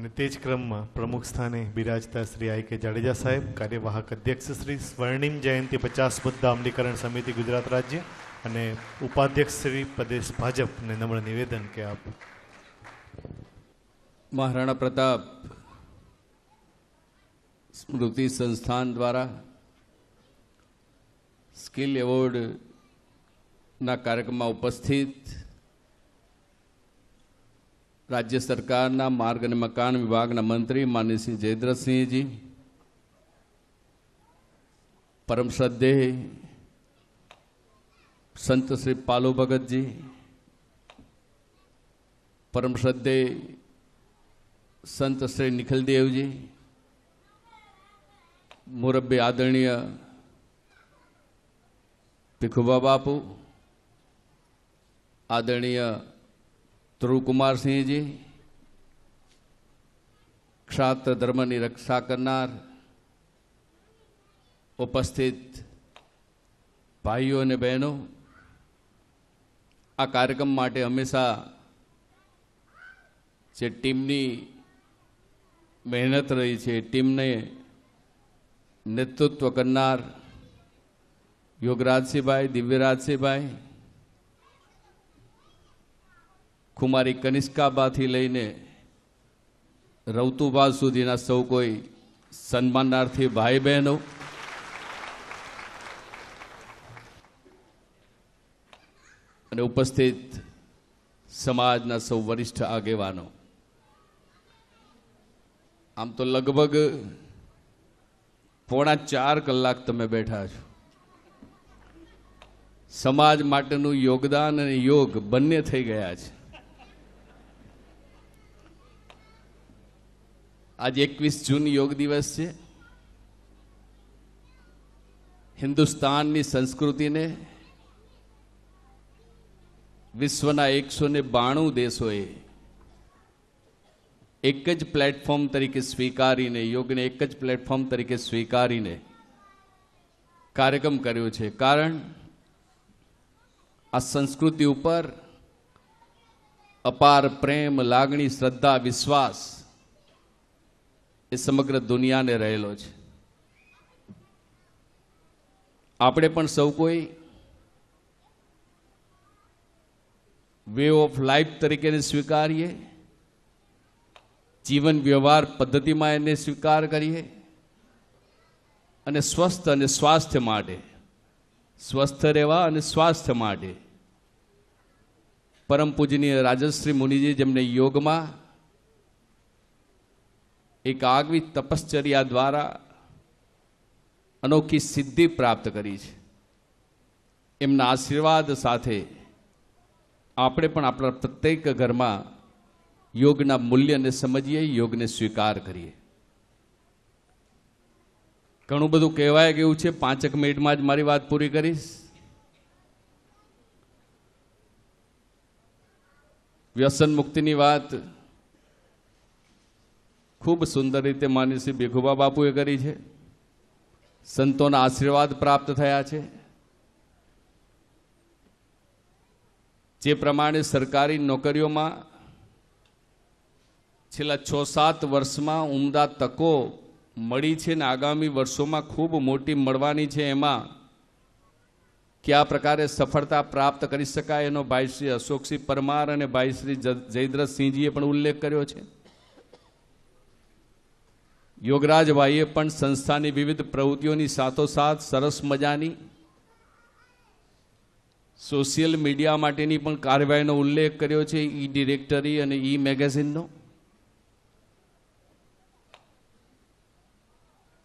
અને તે જ ક્રમમાં પ્રમુખ સ્થાને બિરાજતા શ્રી આઈ કે જાડેજા સાહેબ કાર્યવાહક અધ્યક્ષ શ્રી સ્વર્ણિમ જયંતિ પચાસ મુદ્દા અમલીકરણ સમિતિ ગુજરાત રાજ્ય અને ઉપાધ્યક્ષ શ્રી પ્રદેશ ભાજપને નમ્ર નિવેદન કે આપ મહારાણા પ્રતાપ સ્મૃતિ સંસ્થાન દ્વારા સ્કિલ એવોર્ડના કાર્યક્રમમાં ઉપસ્થિત राज्य सरकार ना मार्ग ने मकान विभाग ना मंत्री माननीय श्री जयद्रथ सिंह जी परम श्रद्धे संत श्री पालो भगत जी परम श्रद्धे संत श्री निखिल देव जी मुरब्बी आदरणीय भिखुबा बापू आदरणीय ધ્રુવકુમારસિંહજી ક્ષાત્ર ધર્મની રક્ષા કરનાર ઉપસ્થિત ભાઈઓ અને બહેનો આ કાર્યક્રમ માટે હંમેશા જે ટીમની મહેનત રહી છે ટીમને નેતૃત્વ કરનાર યોગરાજસિંહભાઈ દિવ્યરાજસિંહભાઈ કુમારી કનિષ્કાબાથી લઈને રૌતુબા સુધીના સૌ કોઈ સન્માનાર્થી ભાઈ બહેનો અને ઉપસ્થિત સમાજના સૌ વરિષ્ઠ આગેવાનો આમ તો લગભગ પોણા ચાર કલાક તમે બેઠા છો સમાજ માટેનું યોગદાન અને યોગ બંને થઈ ગયા છે આજ એકવીસ જૂન યોગ દિવસ છે હિન્દુસ્તાનની સંસ્કૃતિને વિશ્વના એકસો ને બાણું દેશોએ એક જ પ્લેટફોર્મ તરીકે સ્વીકારીને યોગને એક જ પ્લેટફોર્મ તરીકે સ્વીકારીને કાર્યક્રમ કર્યો છે કારણ આ સંસ્કૃતિ ઉપર અપાર પ્રેમ લાગણી શ્રદ્ધા વિશ્વાસ એ સમગ્ર દુનિયાને રહેલો છે આપણે પણ સૌ કોઈ વે ઓફ લાઈફ તરીકે સ્વીકારીએ જીવન વ્યવહાર પદ્ધતિમાં એને સ્વીકાર કરીએ અને સ્વસ્થ અને સ્વાસ્થ્ય માટે સ્વસ્થ રહેવા અને સ્વાસ્થ્ય માટે પરમ પૂજનીય રાજશ્રી મુનિજી જેમને યોગમાં એક આગવી તપશ્ચર્યા દ્વારા અનોખી સિદ્ધિ પ્રાપ્ત કરી છે એમના આશીર્વાદ સાથે આપણે પણ આપણા પ્રત્યેક ઘરમાં યોગના મૂલ્યને સમજીએ યોગને સ્વીકાર કરીએ ઘણું બધું કહેવાય ગયું છે પાંચક મિનિટમાં જ મારી વાત પૂરી કરીશ વ્યસન મુક્તિની વાત ખૂબ સુંદર રીતે માનીશ્રી ભીખુબા બાપુએ કરી છે સંતોના આશીર્વાદ પ્રાપ્ત થયા છે જે પ્રમાણે સરકારી નોકરીઓમાં છેલ્લા છ સાત વર્ષમાં ઉમદા તકો મળી છે ને આગામી વર્ષોમાં ખૂબ મોટી મળવાની છે એમાં કયા પ્રકારે સફળતા પ્રાપ્ત કરી શકાય એનો ભાઈ શ્રી અશોકસિંહ પરમાર અને ભાઈ શ્રી જયદ્રથસિંહજીએ પણ ઉલ્લેખ કર્યો છે યોગરાજભાઈએ પણ સંસ્થાની વિવિધ પ્રવૃત્તિઓની સાથોસાથ સરસ મજાની સોશિયલ મીડિયા માટેની પણ કાર્યવાહીનો ઉલ્લેખ કર્યો છે ઈ ડિરેક્ટરી અને ઈ મેગેઝિનનો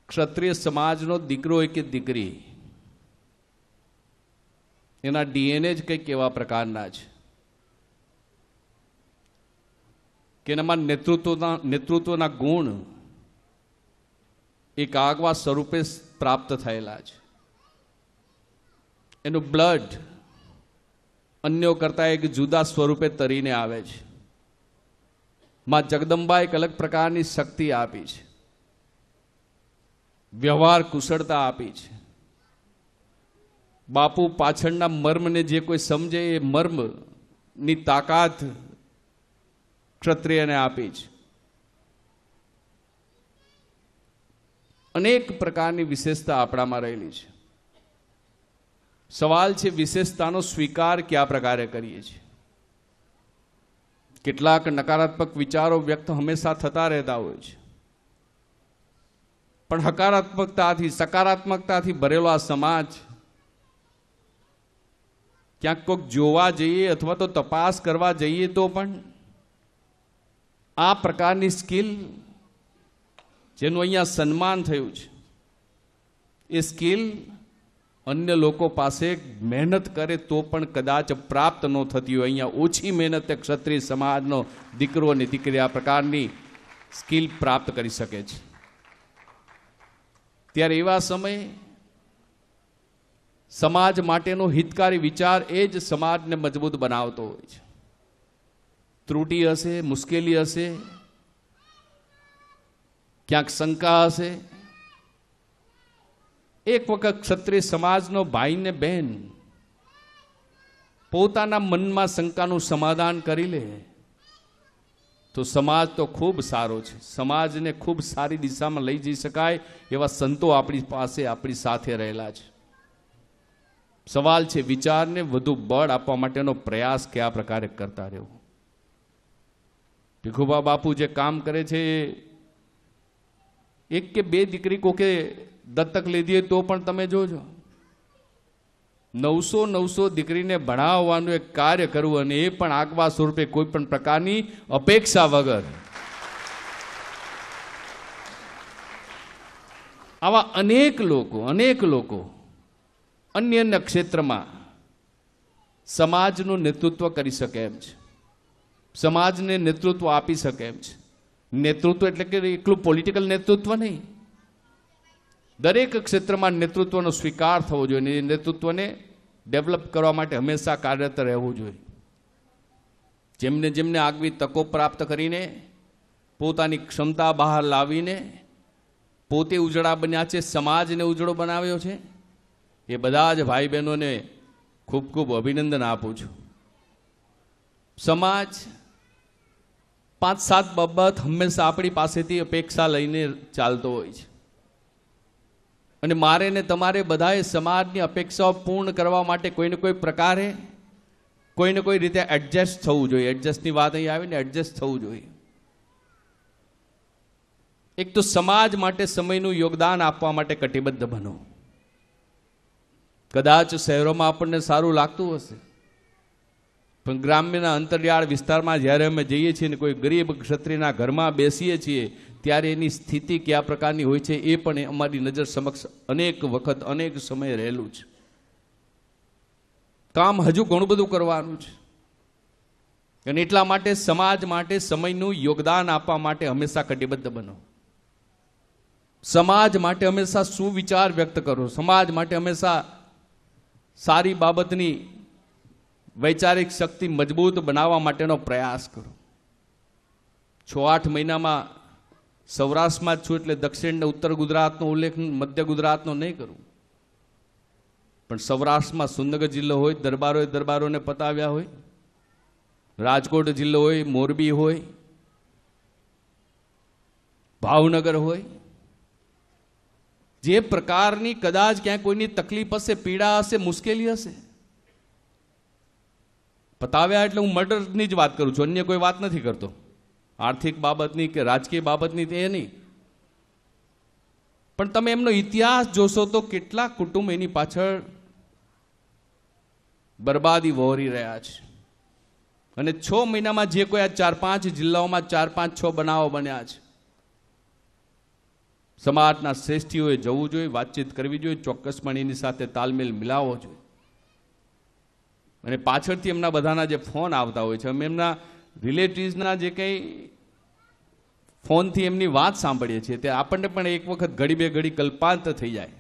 ક્ષત્રિય સમાજનો દીકરો હોય કે દીકરી એના ડીએનએ જ કંઈક એવા પ્રકારના છે કે એનામાં નેતૃત્વના નેતૃત્વના ગુણ એક આગવા સ્વરૂપે પ્રાપ્ત થયેલા છે એનું બ્લડ અન્યો કરતાં એક જુદા સ્વરૂપે તરીને આવે છે માં જગદંબા એક અલગ પ્રકારની શક્તિ આપી છે વ્યવહાર કુશળતા આપી છે બાપુ પાછળના મર્મને જે કોઈ સમજે એ મર્મની તાકાત ક્ષત્રિયને આપી છે અનેક પ્રકારની વિશેષતા આપણામાં રહેલી છે સવાલ છે વિશેષતાનો સ્વીકાર કયા પ્રકારે કરીએ છીએ કેટલાક નકારાત્મક વિચારો વ્યક્ત હંમેશા થતા રહેતા હોય છે પણ હકારાત્મકતાથી સકારાત્મકતાથી ભરેલો આ સમાજ ક્યાંક કોઈક જોવા જઈએ અથવા તો તપાસ કરવા જઈએ તો પણ આ પ્રકારની સ્કિલ જેનું અહીંયા સન્માન થયું છે એ સ્કિલ અન્ય લોકો પાસે મહેનત કરે તો પણ કદાચ પ્રાપ્ત ન થતી હોય અહીંયા ઓછી મહેનત ક્ષત્રિય સમાજનો દીકરો અને દીકરી આ પ્રકારની સ્કિલ પ્રાપ્ત કરી શકે છે ત્યારે એવા સમય સમાજ માટેનો હિતકારી વિચાર એ જ સમાજને મજબૂત બનાવતો હોય છે ત્રુટિ હશે મુશ્કેલી હશે ક્યાંક શંકા હશે એક વખત ક્ષત્રિય સમાજનો ભાઈ ને બહેન પોતાના મનમાં શંકાનું સમાધાન કરી લે તો સમાજ તો ખૂબ સારો છે સમાજને ખૂબ સારી દિશામાં લઈ જઈ શકાય એવા સંતો આપણી પાસે આપણી સાથે રહેલા છે સવાલ છે વિચારને વધુ બળ આપવા માટેનો પ્રયાસ કયા પ્રકારે કરતા રહેવું ભીખુબા બાપુ જે કામ કરે છે એ એક કે બે દીકરી કોકે દત્તક લીધી તો પણ તમે જોજો નવસો નવસો દીકરીને ભણાવવાનું એક કાર્ય કરવું અને એ પણ આગવા સ્વરૂપે કોઈ પણ પ્રકારની અપેક્ષા વગર આવા અનેક લોકો અનેક લોકો અન્ય અન્ય ક્ષેત્રમાં સમાજનું નેતૃત્વ કરી શકે એમ છે સમાજને નેતૃત્વ આપી શકે એમ છે નેતૃત્વ એટલે કે એકલું પોલિટિકલ નેતૃત્વ નહીં દરેક ક્ષેત્રમાં નેતૃત્વનો સ્વીકાર થવો જોઈએ એ નેતૃત્વને ડેવલપ કરવા માટે હંમેશા કાર્યરત રહેવું જોઈએ જેમને જેમને આગવી તકો પ્રાપ્ત કરીને પોતાની ક્ષમતા બહાર લાવીને પોતે ઉજળા બન્યા છે સમાજને ઉજળો બનાવ્યો છે એ બધા જ ભાઈ બહેનોને ખૂબ ખૂબ અભિનંદન આપું છું સમાજ પાંચ સાત બાબત હંમેશા આપણી પાસેથી અપેક્ષા લઈને ચાલતો હોય છે અને મારે ને તમારે બધાએ સમાજની અપેક્ષાઓ પૂર્ણ કરવા માટે કોઈને કોઈ પ્રકારે કોઈને કોઈ રીતે એડજસ્ટ થવું જોઈએ એડજસ્ટની વાત અહીં આવીને ને એડજસ્ટ થવું જોઈએ એક તો સમાજ માટે સમયનું યોગદાન આપવા માટે કટિબદ્ધ બનો કદાચ શહેરોમાં આપણને સારું લાગતું હશે પણ ગ્રામ્યના અંતરિયાળ વિસ્તારમાં જ્યારે અમે જઈએ છીએ ને કોઈ ગરીબ ક્ષત્રિયના ઘરમાં બેસીએ છીએ ત્યારે એની સ્થિતિ કયા પ્રકારની હોય છે એ પણ અમારી નજર સમક્ષ અનેક વખત અનેક સમય રહેલું છે કામ હજુ ઘણું બધું કરવાનું છે અને એટલા માટે સમાજ માટે સમયનું યોગદાન આપવા માટે હંમેશા કટિબદ્ધ બનો સમાજ માટે હંમેશા સુવિચાર વ્યક્ત કરો સમાજ માટે હંમેશા સારી બાબતની વૈચારિક શક્તિ મજબૂત બનાવવા માટેનો પ્રયાસ કરો છ આઠ મહિનામાં સૌરાષ્ટ્રમાં જ છું એટલે દક્ષિણ ઉત્તર ગુજરાતનો ઉલ્લેખ મધ્ય ગુજરાતનો નહીં કરું પણ સૌરાષ્ટ્રમાં સુંદરગઢ જિલ્લો હોય દરબારોએ દરબારોને પતાવ્યા હોય રાજકોટ જિલ્લો હોય મોરબી હોય ભાવનગર હોય જે પ્રકારની કદાચ ક્યાંય કોઈની તકલીફ હશે પીડા હશે મુશ્કેલી હશે પતાવ્યા એટલે હું મર્ડરની જ વાત કરું છું અન્ય કોઈ વાત નથી કરતો આર્થિક બાબતની કે રાજકીય બાબતની તે નહીં પણ તમે એમનો ઇતિહાસ જોશો તો કેટલા કુટુંબ એની પાછળ બરબાદી વહોરી રહ્યા છે અને છ મહિનામાં જે કોઈ આ ચાર પાંચ જિલ્લાઓમાં ચાર પાંચ છ બનાવો બન્યા છે સમાજના શ્રેષ્ઠીઓએ જવું જોઈએ વાતચીત કરવી જોઈએ ચોક્કસપણે એની સાથે તાલમેલ મિલાવવો જોઈએ અને પાછળથી એમના બધાના જે ફોન આવતા હોય છે અમે એમના રિલેટિવ્સના જે કંઈ ફોનથી એમની વાત સાંભળીએ છીએ તે આપણને પણ એક વખત ઘડી બે ઘડી કલ્પાંત થઈ જાય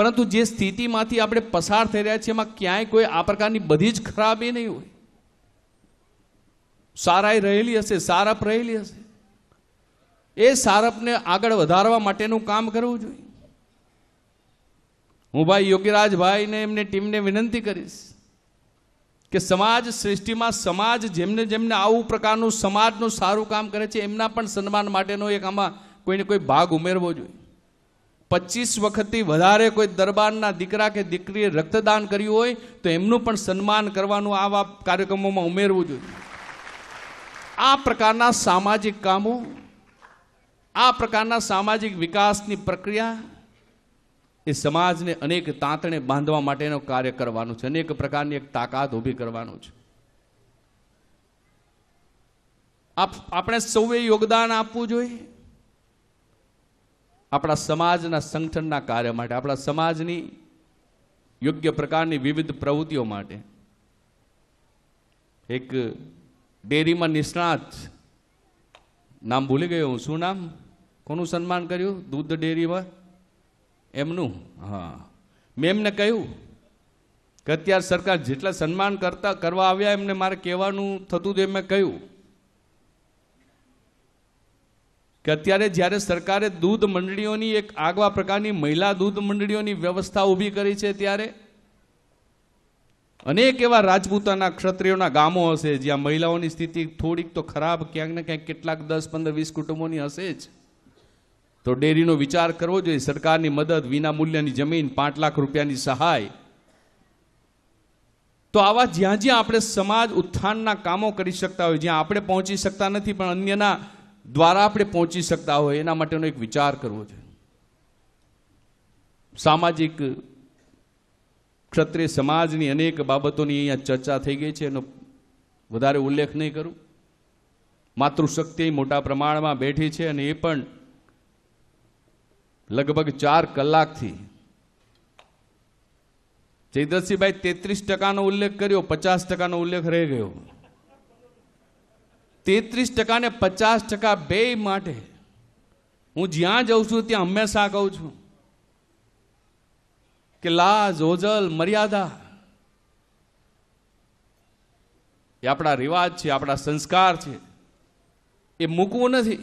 પરંતુ જે સ્થિતિમાંથી આપણે પસાર થઈ રહ્યા છીએ એમાં ક્યાંય કોઈ આ પ્રકારની બધી જ ખરાબી નહીં હોય સારાઈ રહેલી હશે સારપ રહેલી હશે એ સારપને આગળ વધારવા માટેનું કામ કરવું જોઈએ હું ભાઈ યોગીરાજભાઈને એમની ટીમને વિનંતી કરીશ કે સમાજ સૃષ્ટિમાં સમાજ જેમને જેમને આવું પ્રકારનું સમાજનું સારું કામ કરે છે એમના પણ સન્માન માટેનો એક આમાં કોઈને કોઈ ભાગ ઉમેરવો જોઈએ પચીસ વખતથી વધારે કોઈ દરબારના દીકરા કે દીકરીએ રક્તદાન કર્યું હોય તો એમનું પણ સન્માન કરવાનું આવા કાર્યક્રમોમાં ઉમેરવું જોઈએ આ પ્રકારના સામાજિક કામો આ પ્રકારના સામાજિક વિકાસની પ્રક્રિયા એ સમાજને અનેક તાંતણે બાંધવા માટેનો કાર્ય કરવાનું છે અનેક પ્રકારની એક તાકાત ઊભી કરવાનું છે આપણે સૌએ યોગદાન આપવું જોઈએ આપણા સમાજના સંગઠનના કાર્ય માટે આપણા સમાજની યોગ્ય પ્રકારની વિવિધ પ્રવૃત્તિઓ માટે એક ડેરીમાં નિષ્ણાત નામ ભૂલી ગયો હું શું નામ કોનું સન્માન કર્યું દૂધ ડેરીમાં એમનું હા મેં એમને કહ્યું કે અત્યારે સરકાર જેટલા સન્માન કરતા કરવા આવ્યા એમને મારે કહેવાનું થતું તે મેં કહ્યું કે અત્યારે જ્યારે સરકારે દૂધ મંડળીઓની એક આગવા પ્રકારની મહિલા દૂધ મંડળીઓની વ્યવસ્થા ઊભી કરી છે ત્યારે અનેક એવા રાજપૂતાના ક્ષત્રિયોના ગામો હશે જ્યાં મહિલાઓની સ્થિતિ થોડીક તો ખરાબ ક્યાંક ને ક્યાંક કેટલાક દસ પંદર વીસ કુટુંબોની હશે જ તો ડેરીનો વિચાર કરવો જોઈએ સરકારની મદદ વિના મૂલ્યની જમીન પાંચ લાખ રૂપિયાની સહાય તો આવા જ્યાં જ્યાં આપણે સમાજ ઉત્થાનના કામો કરી શકતા હોય જ્યાં આપણે પહોંચી શકતા નથી પણ અન્યના દ્વારા આપણે પહોંચી શકતા હોય એના માટેનો એક વિચાર કરવો જોઈએ સામાજિક ક્ષત્રિય સમાજની અનેક બાબતોની અહીંયા ચર્ચા થઈ ગઈ છે એનો વધારે ઉલ્લેખ નહીં કરું માતૃશક્તિ મોટા પ્રમાણમાં બેઠી છે અને એ પણ લગભગ ચાર કલાકથી જયદ્રથસિંહભાઈ તેત્રીસ ટકાનો ઉલ્લેખ કર્યો પચાસ ટકાનો ઉલ્લેખ રહી ગયો તેત્રીસ ટકાને પચાસ ટકા બે માટે હું જ્યાં જઉં છું ત્યાં હંમેશા કહું છું કે લાજ ઓજલ મર્યાદા એ આપણા રિવાજ છે આપણા સંસ્કાર છે એ મૂકવું નથી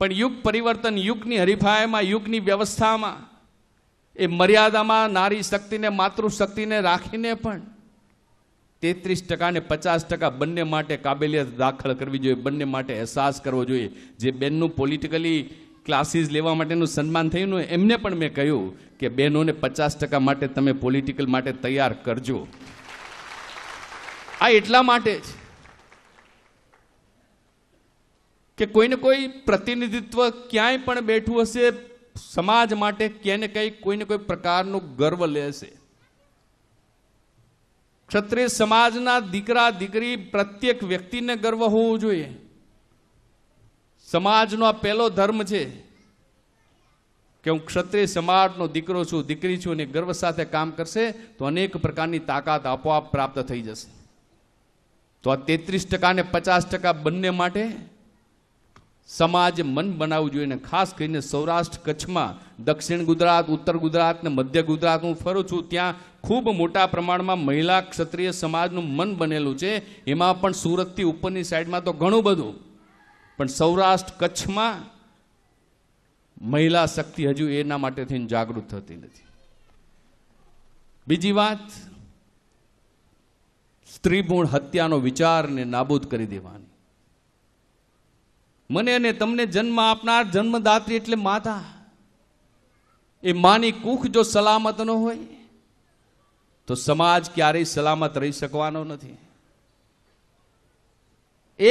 પણ યુગ પરિવર્તન યુગની હરીફાઈમાં યુગની વ્યવસ્થામાં એ મર્યાદામાં નારી શક્તિને માતૃશક્તિને રાખીને પણ તેત્રીસ ટકા ને પચાસ ટકા બંને માટે કાબેલિયત દાખલ કરવી જોઈએ બંને માટે અહેસાસ કરવો જોઈએ જે બેનનું પોલિટિકલી ક્લાસીસ લેવા માટેનું સન્માન થયું ને એમને પણ મેં કહ્યું કે બહેનોને પચાસ ટકા માટે તમે પોલિટિકલ માટે તૈયાર કરજો આ એટલા માટે જ કે કોઈને કોઈ પ્રતિનિધિત્વ ક્યાંય પણ બેઠું હશે સમાજ માટે ક્યાંને કંઈ કોઈને કોઈ પ્રકારનો ગર્વ લેશે ક્ષત્રિય સમાજના દીકરા દીકરી પ્રત્યેક વ્યક્તિને ગર્વ હોવો જોઈએ સમાજનો આ પહેલો ધર્મ છે કે હું ક્ષત્રિય સમાજનો દીકરો છું દીકરી છું અને ગર્વ સાથે કામ કરશે તો અનેક પ્રકારની તાકાત આપોઆપ પ્રાપ્ત થઈ જશે તો આ તેત્રીસ ટકા અને પચાસ ટકા બંને માટે સમાજ મન બનાવવું જોઈએ અને ખાસ કરીને સૌરાષ્ટ્ર કચ્છમાં દક્ષિણ ગુજરાત ઉત્તર ગુજરાત ને મધ્ય ગુજરાત હું ફરું છું ત્યાં ખૂબ મોટા પ્રમાણમાં મહિલા ક્ષત્રિય સમાજનું મન બનેલું છે એમાં પણ સુરતથી ઉપરની સાઈડમાં તો ઘણું બધું પણ સૌરાષ્ટ્ર કચ્છમાં મહિલા શક્તિ હજુ એના માટે થઈને જાગૃત થતી નથી બીજી વાત સ્ત્રી હત્યાનો વિચારને નાબૂદ કરી દેવાની મને અને તમને જન્મ આપનાર જન્મદાત્રી એટલે માતા એ માની કુખ જો સલામત ન હોય તો સમાજ ક્યારેય સલામત રહી શકવાનો નથી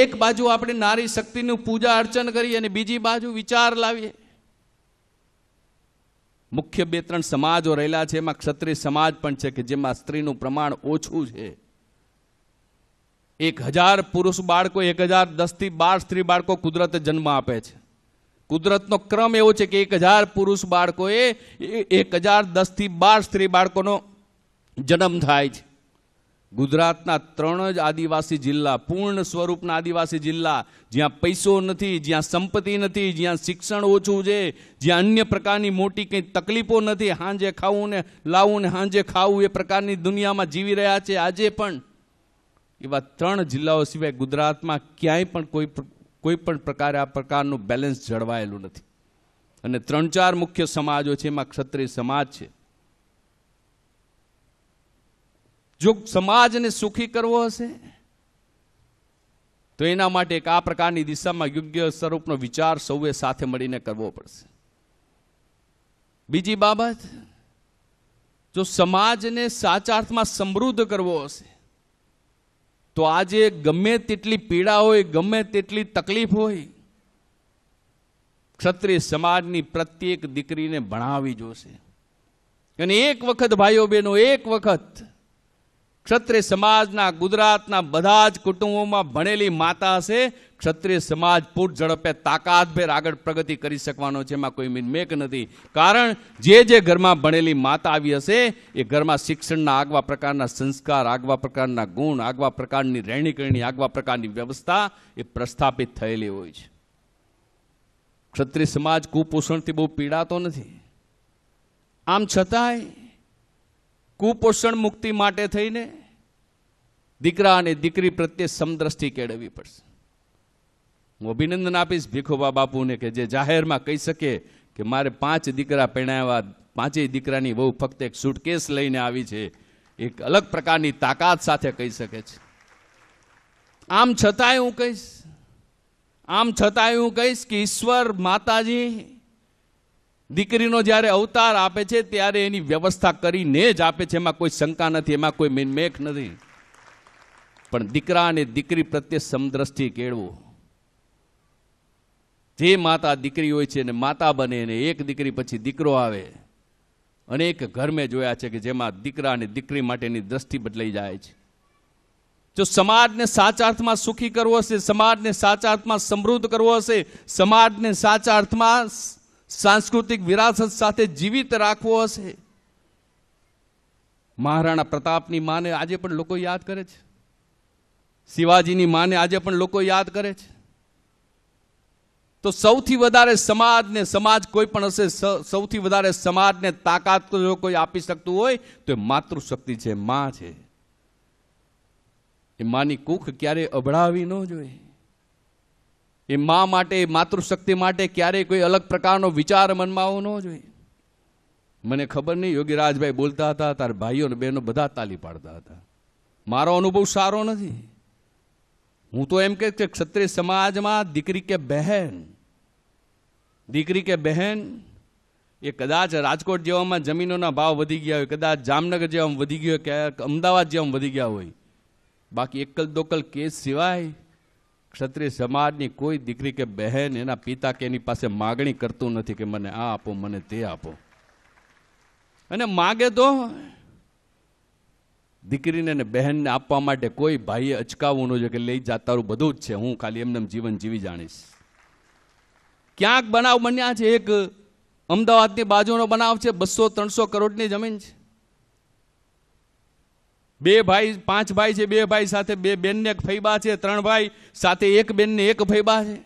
એક બાજુ આપણે નારી શક્તિનું પૂજા અર્ચન કરીએ અને બીજી બાજુ વિચાર લાવીએ મુખ્ય બે ત્રણ સમાજો રહેલા છે એમાં ક્ષત્રિય સમાજ પણ છે કે જેમાં સ્ત્રીનું પ્રમાણ ઓછું છે એક હજાર પુરુષ બાળકો એક હજાર દસથી બાર સ્ત્રી બાળકો કુદરતે જન્મ આપે છે કુદરતનો ક્રમ એવો છે કે એક હજાર પુરુષ બાળકોએ એક હજાર દસથી બાર સ્ત્રી બાળકોનો જન્મ થાય છે ગુજરાતના ત્રણ જ આદિવાસી જિલ્લા પૂર્ણ સ્વરૂપના આદિવાસી જિલ્લા જ્યાં પૈસો નથી જ્યાં સંપત્તિ નથી જ્યાં શિક્ષણ ઓછું છે જ્યાં અન્ય પ્રકારની મોટી કંઈ તકલીફો નથી હાંજે ખાવું ને લાવવું ને હાંજે ખાવું એ પ્રકારની દુનિયામાં જીવી રહ્યા છે આજે પણ એવા ત્રણ જિલ્લાઓ સિવાય ગુજરાતમાં ક્યાંય પણ કોઈ કોઈ પણ પ્રકારે આ પ્રકારનું બેલેન્સ જળવાયેલું નથી અને ત્રણ ચાર મુખ્ય સમાજો છે એમાં ક્ષત્રિય સમાજ છે જો સમાજને સુખી કરવો હશે તો એના માટે એક આ પ્રકારની દિશામાં યોગ્ય સ્વરૂપનો વિચાર સૌએ સાથે મળીને કરવો પડશે બીજી બાબત જો સમાજને સાચા અર્થમાં સમૃદ્ધ કરવો હશે તો આજે ગમે તેટલી પીડા હોય ગમે તેટલી તકલીફ હોય ક્ષત્રિય સમાજની પ્રત્યેક દીકરીને ભણાવી જોશે અને એક વખત ભાઈઓ બહેનો એક વખત ક્ષત્રિય સમાજના ગુજરાતના બધા જ કુટુંબોમાં ભણેલી માતા હશે ક્ષત્રિય સમાજ પૂટ ઝડપે તાકાતભેર આગળ પ્રગતિ કરી શકવાનો છે એમાં કોઈ મિનમેક નથી કારણ જે જે ઘરમાં ભણેલી માતા આવી હશે એ ઘરમાં શિક્ષણના આગવા પ્રકારના સંસ્કાર આગવા પ્રકારના ગુણ આગવા પ્રકારની રહેણીકરણી આગવા પ્રકારની વ્યવસ્થા એ પ્રસ્થાપિત થયેલી હોય છે ક્ષત્રિય સમાજ કુપોષણથી બહુ પીડાતો નથી આમ છતાંય કુપોષણ મુક્તિ માટે થઈને દીકરા અને દીકરી પ્રત્યે સમદ્રષ્ટિ કેળવવી પડશે હું અભિનંદન આપીશ ભીખોબા બાપુને કે જે જાહેરમાં કહી શકે કે મારે પાંચ દીકરા પહેણાવ્યા પાંચેય દીકરાની બહુ ફક્ત એક સુટકેસ લઈને આવી છે એક અલગ પ્રકારની તાકાત સાથે કહી શકે છે આમ છતાંય હું કહીશ આમ છતાંય હું કહીશ કે ઈશ્વર માતાજી દીકરીનો જ્યારે અવતાર આપે છે ત્યારે એની વ્યવસ્થા કરીને જ આપે છે એમાં કોઈ શંકા નથી એમાં કોઈ મેનમેક નથી પણ દીકરા અને દીકરી પ્રત્યે સમદ્રષ્ટિ કેળવો જે માતા દીકરી હોય છે ને માતા બને અને એક દીકરી પછી દીકરો આવે અનેક ઘર મેં જોયા છે કે જેમાં દીકરા અને દીકરી માટેની દ્રષ્ટિ બદલાઈ જાય છે જો સમાજને સાચા અર્થમાં સુખી કરવો હશે સમાજને સાચા અર્થમાં સમૃદ્ધ કરવો હશે સમાજને સાચા અર્થમાં સાંસ્કૃતિક વિરાસત સાથે જીવિત રાખવો હશે મહારાણા પ્રતાપની માને આજે પણ લોકો યાદ કરે છે શિવાજીની માને આજે પણ લોકો યાદ કરે છે તો સૌથી વધારે સમાજ ને સમાજ કોઈ પણ હશે સૌથી વધારે સમાજને તાકાત જો કોઈ આપી શકતું હોય તો એ માતૃશક્તિ છે માં છે એ માની કુખ ક્યારેય અભડાવી ન જોઈએ એ મા માટે માતૃશક્તિ માટે ક્યારેય કોઈ અલગ પ્રકારનો વિચાર મનમાં આવવો ન જોઈએ મને ખબર નહીં યોગી રાજભાઈ બોલતા હતા તાર ભાઈઓ અને બહેનો બધા તાલી પાડતા હતા મારો અનુભવ સારો નથી હું તો એમ કે ક્ષત્રિય સમાજમાં દીકરી કે બહેન દીકરી કે બહેન એ કદાચ રાજકોટ જેવામાં જમીનોના ભાવ વધી ગયા હોય કદાચ જામનગર જેવામાં વધી ગયો હોય કે અમદાવાદ જેવા વધી ગયા હોય બાકી એકલ દોકલ કેસ સિવાય ક્ષત્રિય સમાજની કોઈ દીકરી કે બહેન એના પિતા કે એની પાસે માગણી કરતું નથી કે મને આ આપો મને તે આપો અને માગે તો દીકરીને અને બહેનને આપવા માટે કોઈ ભાઈએ અચકાવવું ન છે કે લઈ જા તારું બધું જ છે હું ખાલી એમને જીવન જીવી જાણીશ ક્યાંક બનાવ બન્યા છે એક અમદાવાદની બાજુનો બનાવ છે બસો ત્રણસો કરોડની જમીન છે બે ભાઈ પાંચ ભાઈ છે બે ભાઈ સાથે બે બેનને એક ફૈબા છે ત્રણ ભાઈ સાથે એક બેનને એક ફૈબા છે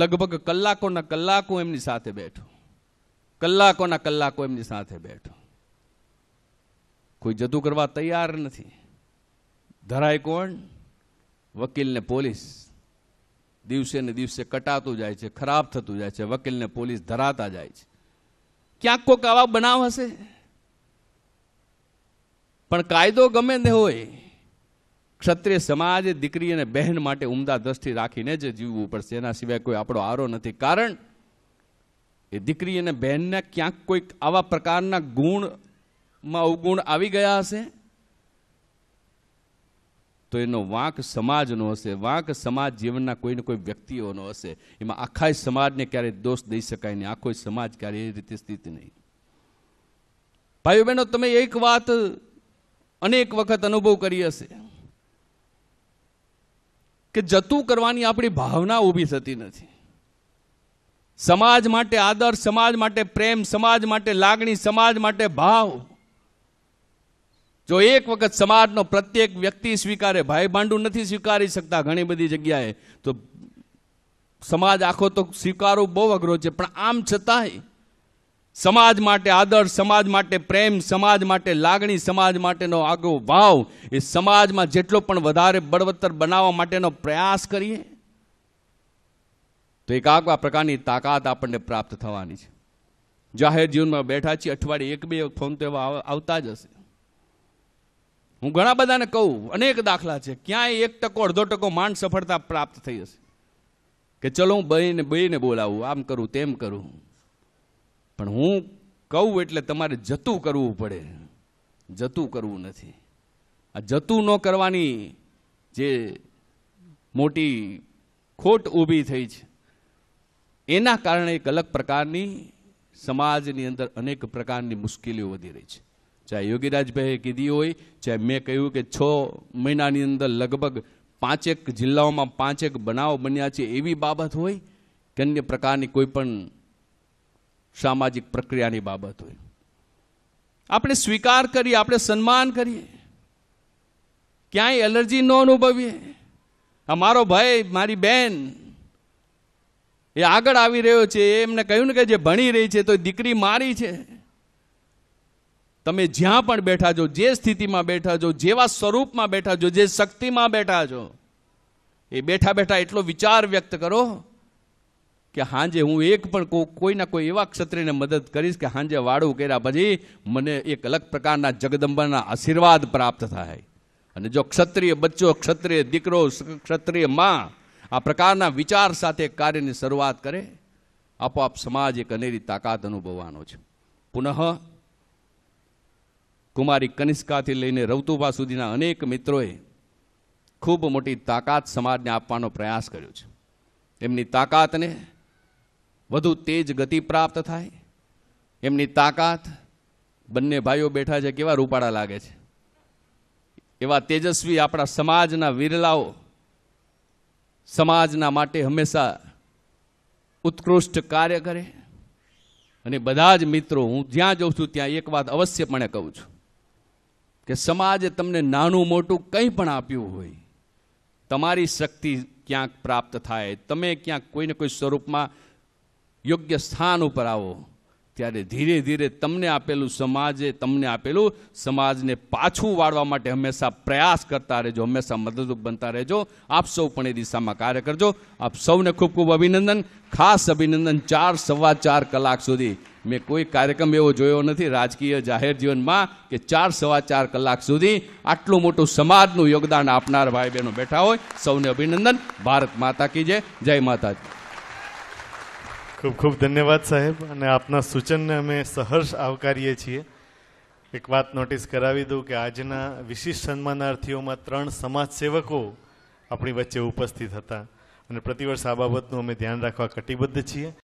લગભગ કલાકોના કલાકો એમની સાથે બેઠો કલાકોના કલાકો એમની સાથે બેઠો કોઈ જતું કરવા તૈયાર નથી ધરાય કોણ વકીલ ને પોલીસ દિવસે ને દિવસે કટાતું જાય છે ખરાબ થતું જાય છે વકીલ ને પોલીસ ધરાતા જાય છે ક્યાંક કોઈક આવા બનાવ હશે પણ કાયદો ગમે ને હોય ક્ષત્રિય સમાજે દીકરી અને બહેન માટે ઉમદા દ્રષ્ટિ રાખીને જ જીવવું પડશે એના સિવાય કોઈ આપણો આરો નથી કારણ એ દીકરી અને બહેનના ક્યાંક કોઈક આવા પ્રકારના ગુણમાં અવગુણ આવી ગયા હશે તો એનો વાંક સમાજનો હશે વાંક સમાજ જીવનના કોઈને કોઈ વ્યક્તિઓનો હશે એમાં આખા સમાજને ક્યારેય દોષ દઈ શકાય નહીં આખો સમાજ ક્યારેય એ રીતે સ્થિતિ નહીં ભાઈઓ બહેનો તમે એક વાત અનેક વખત અનુભવ કરી હશે કે જતું કરવાની આપણી ભાવના ઊભી થતી નથી સમાજ માટે આદર સમાજ માટે પ્રેમ સમાજ માટે લાગણી સમાજ માટે ભાવ જો એક વખત સમાજનો પ્રત્યેક વ્યક્તિ સ્વીકારે ભાઈ ભાંડું નથી સ્વીકારી શકતા ઘણી બધી જગ્યાએ તો સમાજ આખો તો સ્વીકારવું બહુ અઘરો છે પણ આમ છતાંય સમાજ માટે આદર્શ સમાજ માટે પ્રેમ સમાજ માટે લાગણી સમાજ માટેનો આગો ભાવ એ સમાજમાં જેટલો પણ વધારે બળવત્તર બનાવવા માટેનો પ્રયાસ કરીએ તો એક આગવા પ્રકારની તાકાત આપણને પ્રાપ્ત થવાની છે જાહેર જીવનમાં બેઠા છીએ અઠવાડિયે એક બે ફોન તો એવા આવતા જ હશે હું ઘણા બધાને કહું અનેક દાખલા છે ક્યાંય એક ટકો અડધો ટકો માંડ સફળતા પ્રાપ્ત થઈ હશે કે ચલો હું બહીને બહીને બોલાવું આમ કરું તેમ કરું પણ હું કહું એટલે તમારે જતું કરવું પડે જતું કરવું નથી આ જતું ન કરવાની જે મોટી ખોટ ઊભી થઈ છે એના કારણે એક અલગ પ્રકારની સમાજની અંદર અનેક પ્રકારની મુશ્કેલીઓ વધી રહી છે ચાહે યોગીરાજભાઈએ કીધી હોય ચાહે મેં કહ્યું કે છ મહિનાની અંદર લગભગ પાંચેક જિલ્લાઓમાં પાંચેક બનાવ બન્યા છે એવી બાબત હોય કે અન્ય પ્રકારની કોઈ પણ સામાજિક પ્રક્રિયાની બાબત હોય આપણે સ્વીકાર કરીએ આપણે સન્માન કરીએ ક્યાંય એલર્જી ન અનુભવીએ મારો ભાઈ મારી બેન એ આગળ આવી રહ્યો છે એમને કહ્યું ને કે જે ભણી રહી છે તો દીકરી મારી છે તમે જ્યાં પણ બેઠા છો જે સ્થિતિમાં બેઠા છો જેવા સ્વરૂપમાં બેઠા છો જે શક્તિમાં બેઠા છો એ બેઠા બેઠા એટલો વિચાર વ્યક્ત કરો કે હાંજે હું એક પણ કોઈના કોઈ એવા ક્ષત્રિયને મદદ કરીશ કે હાંજે વાળું કર્યા પછી મને એક અલગ પ્રકારના જગદંબરના આશીર્વાદ પ્રાપ્ત થાય અને જો ક્ષત્રિય બચ્ચો ક્ષત્રિય દીકરો ક્ષત્રિય માં આ પ્રકારના વિચાર સાથે કાર્યની શરૂઆત કરે આપોઆપ સમાજ એક અનેરી તાકાત અનુભવવાનો છે પુનઃ કુમારી કનિષ્કાથી લઈને રવતુભા સુધીના અનેક મિત્રોએ ખૂબ મોટી તાકાત સમાજને આપવાનો પ્રયાસ કર્યો છે એમની તાકાતને વધુ તેજ ગતિ પ્રાપ્ત થાય એમની તાકાત બંને ભાઈઓ બેઠા છે કેવા રૂપાળા લાગે છે એવા તેજસ્વી આપણા સમાજના વિરલાઓ સમાજના માટે હંમેશા ઉત્કૃષ્ટ કાર્ય કરે અને બધા જ મિત્રો હું જ્યાં જઉં છું ત્યાં એક વાત અવશ્યપણે કહું છું કે સમાજે તમને નાનું મોટું કંઈ પણ આપ્યું હોય તમારી શક્તિ ક્યાંક પ્રાપ્ત થાય તમે ક્યાંક કોઈને કોઈ સ્વરૂપમાં યોગ્ય સ્થાન ઉપર આવો ત્યારે ધીરે ધીરે તમને આપેલું સમાજે તમને આપેલું સમાજને પાછું વાળવા માટે હંમેશા પ્રયાસ કરતા રહેજો હંમેશા મદદરૂપ બનતા રહેજો આપ સૌ પણ એ દિશામાં કાર્ય કરજો આપ સૌને ખૂબ ખૂબ અભિનંદન ખાસ અભિનંદન ચાર સવા ચાર કલાક સુધી મેં કોઈ કાર્યક્રમ એવો જોયો નથી રાજકીય જાહેર જીવનમાં કે ચાર સવા ચાર કલાક સુધી આટલું મોટું સમાજનું યોગદાન આપનાર ભાઈ બહેનો બેઠા હોય સૌને અભિનંદન ભારત માતા કી જય જય માતાજી ખૂબ ખૂબ ધન્યવાદ સાહેબ અને આપના સૂચનને અમે સહર્ષ આવકારીએ છીએ એક વાત નોટિસ કરાવી દઉં કે આજના વિશિષ્ટ સન્માનાર્થીઓમાં ત્રણ સમાજસેવકો આપણી વચ્ચે ઉપસ્થિત હતા અને પ્રતિવર્ષ આ બાબતનું અમે ધ્યાન રાખવા કટિબદ્ધ છીએ